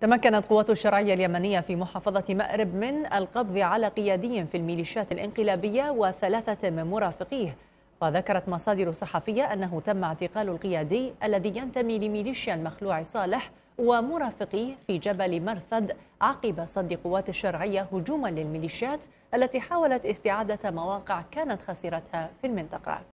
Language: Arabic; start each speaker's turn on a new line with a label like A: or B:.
A: تمكنت قوات الشرعية اليمنية في محافظة مأرب من القبض على قيادي في الميليشيات الانقلابية وثلاثة من مرافقيه وذكرت مصادر صحفية أنه تم اعتقال القيادي الذي ينتمي لميليشيا المخلوع صالح ومرافقيه في جبل مرثد عقب صد قوات الشرعية هجوما للميليشيات التي حاولت استعادة مواقع كانت خسرتها في المنطقة